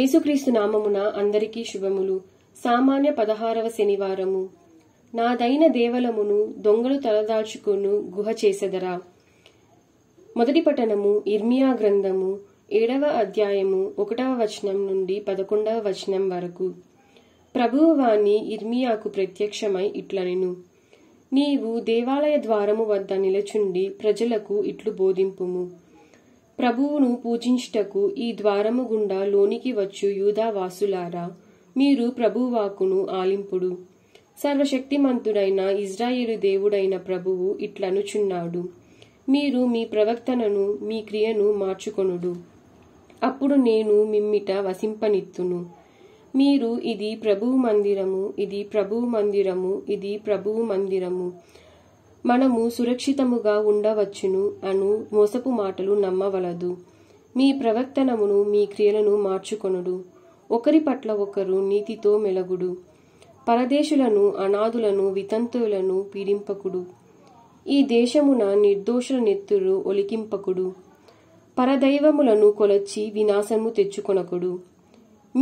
ఏసుక్రీస్తు నామమున అందరికీ శుభములు సామాన్య పదహారవ శనివారము నాదైన దేవలమును దొంగలు తలదాచుకును గుహ చేసెదరా మొదటి పఠనము ఇర్మియా గ్రంథము ఏడవ అధ్యాయము ఒకటవ వచనం నుండి పదకొండవ వచనం వరకు ప్రభువు వాణి ఇర్మియాకు ప్రత్యక్షమై ఇట్లనెను నీవు దేవాలయ ద్వారము వద్ద నిలచుండి ప్రజలకు ఇట్లు బోధింపుము ప్రభువును పూజించుటకు ఈ ద్వారము గుండా లోనికి వచ్చు యూదావాసులారా మీరు ప్రభువాకును ఆలింపుడు సర్వశక్తిమంతుడైన ఇజ్రాయేలు దేవుడైన ప్రభువు ఇట్లనుచున్నాడు మీరు మీ ప్రవర్తనను మీ క్రియను మార్చుకొనుడు అప్పుడు నేను మిమ్మిట వసింపనిత్తును మీరు ఇది ప్రభువు మందిరము ఇది ప్రభువు మందిరము ఇది ప్రభువు మందిరము మనము సురక్షితముగా ఉండవచ్చును అను మోసపు మాటలు నమ్మవలదు మీ ప్రవర్తనమును మీ క్రియలను మార్చుకొనుడు ఒకరి పట్ల ఒకరు నీతితో మెలగుడు పరదేశులను అనాథులను వితంతువులను పీడింపకుడు ఈ దేశమున నిర్దోషుల నెత్తురు ఒలికింపకుడు పరదైవములను కొలచి వినాశము తెచ్చుకొనకుడు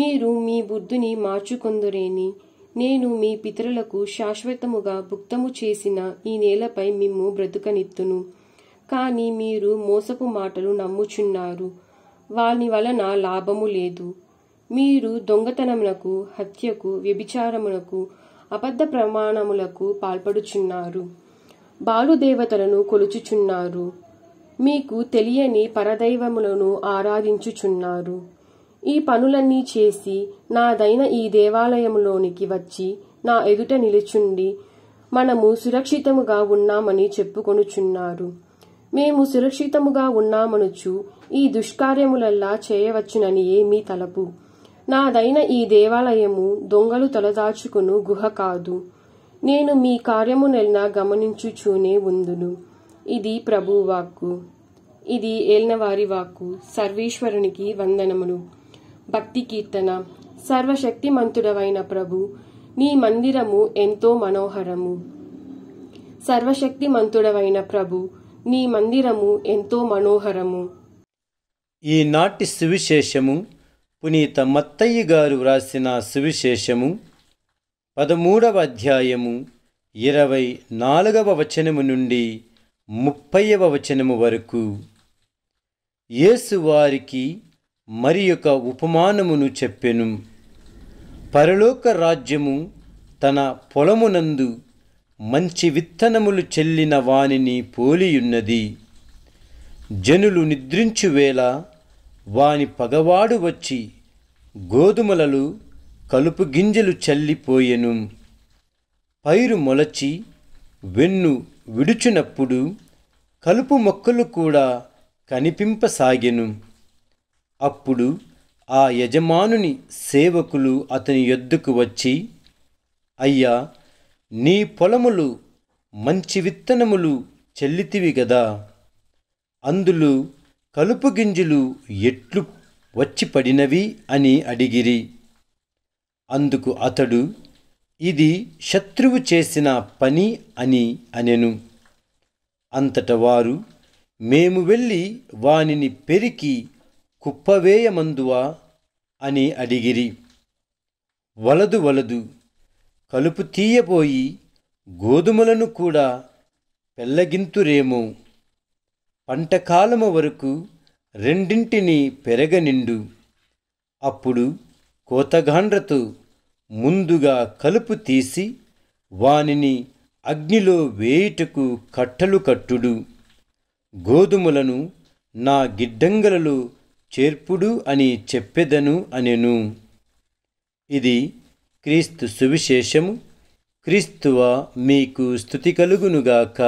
మీరు మీ బుద్ధుని మార్చుకొందురేని నేను మీ పితరులకు శాశ్వతముగా భుక్తము చేసిన ఈ నేలపై మిమ్ము బ్రతుకనిత్తును కానీ మీరు మోసపు మాటలు నమ్ముచున్నారు వాని వలన లాభము లేదు మీరు దొంగతనములకు హత్యకు వ్యభిచారములకు అబద్ధ ప్రమాణములకు పాల్పడుచున్నారు బాలుదేవతలను కొలుచుచున్నారు మీకు తెలియని పరదైవములను ఆరాధించుచున్నారు ఈ పనులన్నీ చేసి నాదైన ఈ దేవాలయంలోనికి వచ్చి నా ఎదుట నిలుచుండి మనము సురక్షితముగా ఉన్నామని చెప్పుకొనుచున్నారు మేము సురక్షితముగా ఉన్నామనుచు ఈ దుష్కార్యములల్లా చేయవచ్చునని ఏమీ తలపు నాదైన ఈ దేవాలయము దొంగలు తలదాచుకును గుహ కాదు నేను మీ కార్యమునెల్లా గమనించుచూనే ఉందును ఇది ప్రభువాక్కు ఇది ఏలినవారి వాక్కు సర్వేశ్వరునికి వందనములు భక్తి కీర్తన సర్వశక్తి మంతుడవైన ప్రభు నీ మందిరము ఎంతో మనోహరము సర్వశక్తి మంతుడవైన ప్రభు నీ మందిరము ఎంతో మనోహరము ఈనాటి సువిశేషము పునీత మత్తయ్య గారు వ్రాసిన సువిశేషము పదమూడవ అధ్యాయము ఇరవై నాలుగవ వచనము నుండి ముప్పైవ వచనము వరకు యేసు వారికి మరి యొక్క ఉపమానమును చెప్పెను పరలోక రాజ్యము తన పొలమునందు మంచి విత్తనములు చెల్లిన వానిని పోలియున్నది జనులు నిద్రించువేళ వాని పగవాడు వచ్చి గోధుమలలో కలుపు గింజలు చల్లిపోయెను పైరు మొలచి వెన్ను విడుచునప్పుడు కలుపు మొక్కలు కూడా కనిపింపసాగెను అప్పుడు ఆ యజమానుని సేవకులు అతని యొద్దుకు వచ్చి అయ్యా నీ పొలములు మంచి విత్తనములు చెల్లితివి గదా అందులు కలుపు గింజలు ఎట్లు వచ్చి పడినవి అని అడిగిరి అందుకు అతడు ఇది శత్రువు చేసిన పని అని అనెను అంతట వారు మేము వెళ్ళి వానిని పెరికి కుప్పవేయమందువా అని అడిగిరి వలదు వలదు కలుపు తీయబోయి గోధుమలను కూడా పెల్లగింతురేమో పంటకాలము వరకు రెండింటిని పెరగనిండు అప్పుడు కోతగాండ్రతో ముందుగా కలుపు తీసి వానిని అగ్నిలో వేయుటకు కట్టలు కట్టుడు గోధుమలను నా గిడ్డంగలలో చేర్పుడు అని చెప్పెదను అనెను ఇది క్రీస్తు సువిశేషము క్రీస్తువ మీకు స్థుతి కలుగునుగాక